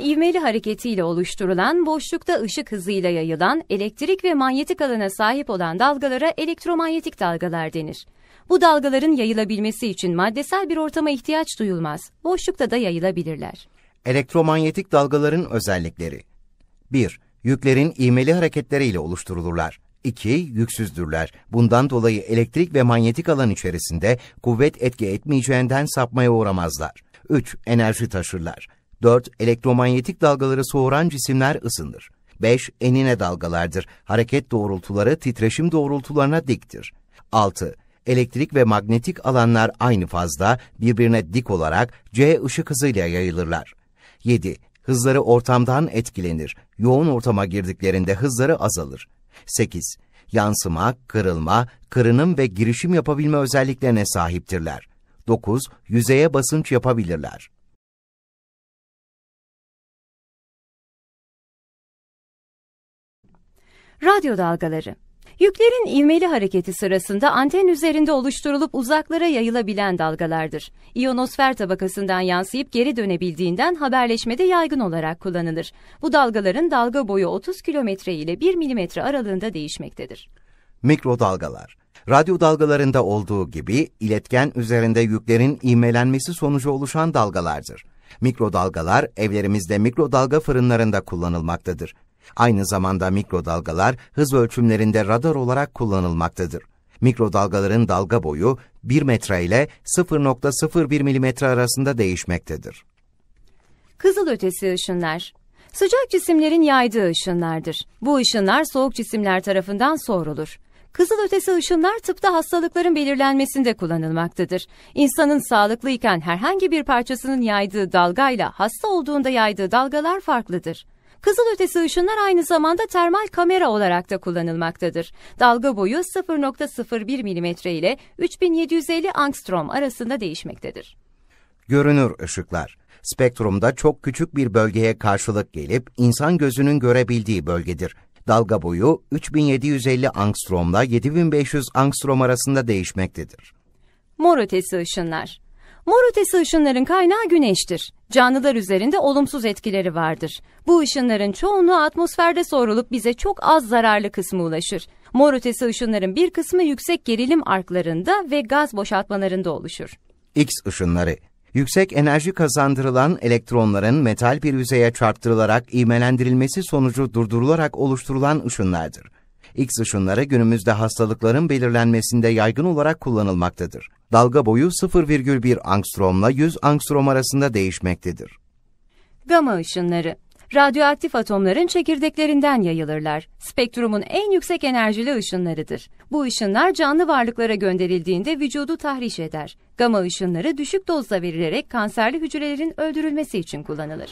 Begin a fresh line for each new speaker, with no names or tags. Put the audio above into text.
ivmeli hareketiyle oluşturulan boşlukta ışık hızıyla yayılan elektrik ve manyetik alana sahip olan dalgalara elektromanyetik dalgalar denir. Bu dalgaların yayılabilmesi için maddesel bir ortama ihtiyaç duyulmaz. Boşlukta da yayılabilirler.
Elektromanyetik dalgaların özellikleri 1. Yüklerin ivmeli hareketleriyle oluşturulurlar. 2. Yüksüzdürler. Bundan dolayı elektrik ve manyetik alan içerisinde kuvvet etki etmeyeceğinden sapmaya uğramazlar. 3. Enerji taşırlar. 4. Elektromanyetik dalgaları soğuran cisimler ısındır. 5. Enine dalgalardır. Hareket doğrultuları titreşim doğrultularına diktir. 6. Elektrik ve magnetik alanlar aynı fazda birbirine dik olarak C ışık hızıyla yayılırlar. 7. Hızları ortamdan etkilenir. Yoğun ortama girdiklerinde hızları azalır. 8. Yansıma, kırılma, kırınım ve girişim yapabilme özelliklerine sahiptirler. 9. Yüzeye basınç yapabilirler.
Radyo dalgaları. Yüklerin ivmeli hareketi sırasında anten üzerinde oluşturulup uzaklara yayılabilen dalgalardır. İyonosfer tabakasından yansıyıp geri dönebildiğinden haberleşmede yaygın olarak kullanılır. Bu dalgaların dalga boyu 30 kilometre ile 1 milimetre aralığında değişmektedir.
Mikrodalgalar Radyo dalgalarında olduğu gibi iletken üzerinde yüklerin ivmelenmesi sonucu oluşan dalgalardır. Mikrodalgalar evlerimizde mikrodalga fırınlarında kullanılmaktadır. Aynı zamanda mikrodalgalar hız ölçümlerinde radar olarak kullanılmaktadır. Mikrodalgaların dalga boyu 1 metre ile 0.01 milimetre arasında değişmektedir.
Kızılötesi ışınlar Sıcak cisimlerin yaydığı ışınlardır. Bu ışınlar soğuk cisimler tarafından soğurulur. Kızılötesi ışınlar tıpta hastalıkların belirlenmesinde kullanılmaktadır. İnsanın sağlıklıyken herhangi bir parçasının yaydığı dalgayla hasta olduğunda yaydığı dalgalar farklıdır. Kızılötesi ışınlar aynı zamanda termal kamera olarak da kullanılmaktadır. Dalga boyu 0.01 mm ile 3750 angstrom arasında değişmektedir.
Görünür ışıklar spektrumda çok küçük bir bölgeye karşılık gelip insan gözünün görebildiği bölgedir. Dalga boyu 3750 angstromla 7500 angstrom arasında değişmektedir.
Mor ötesi ışınlar Mor ötesi ışınların kaynağı güneştir. Canlılar üzerinde olumsuz etkileri vardır. Bu ışınların çoğunluğu atmosferde sorulup bize çok az zararlı kısmı ulaşır. Mor ötesi ışınların bir kısmı yüksek gerilim arklarında ve gaz boşaltmalarında oluşur.
X ışınları Yüksek enerji kazandırılan elektronların metal bir yüzeye çarptırılarak imelendirilmesi sonucu durdurularak oluşturulan ışınlardır. X ışınları günümüzde hastalıkların belirlenmesinde yaygın olarak kullanılmaktadır dalga boyu 0,1 angstromla 100 angstrom arasında değişmektedir.
Gama ışınları radyoaktif atomların çekirdeklerinden yayılırlar. Spektrumun en yüksek enerjili ışınlarıdır. Bu ışınlar canlı varlıklara gönderildiğinde vücudu tahriş eder. Gama ışınları düşük dozda verilerek kanserli hücrelerin öldürülmesi için kullanılır.